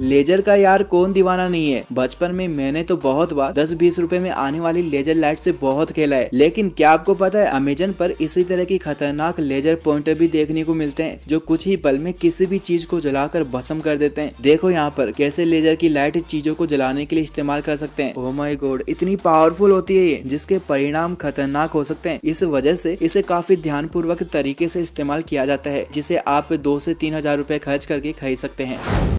laser का यार कौन दीवाना नहीं है बचपन में मैंने तो बहुत बार दस बीस रूपए में आने वाली लेजर लाइट ऐसी बहुत खेला है लेकिन क्या आपको पता है अमेजन पर इसी तरह की खतरनाक लेजर पॉइंटर भी देखने को मिलते हैं जो कुछ ही पल में किसी भी चीज को जलाकर भसम कर देते हैं देखो यहाँ पर कैसे लेजर की लाइट चीजों को जलाने के लिए इस्तेमाल कर सकते हैं ओ माई गोड इतनी पावरफुल होती है ये जिसके परिणाम खतरनाक हो सकते हैं इस वजह से इसे काफी ध्यान पूर्वक तरीके से इस्तेमाल किया जाता है जिसे आप दो से तीन हजार रूपए खर्च करके खरीद सकते हैं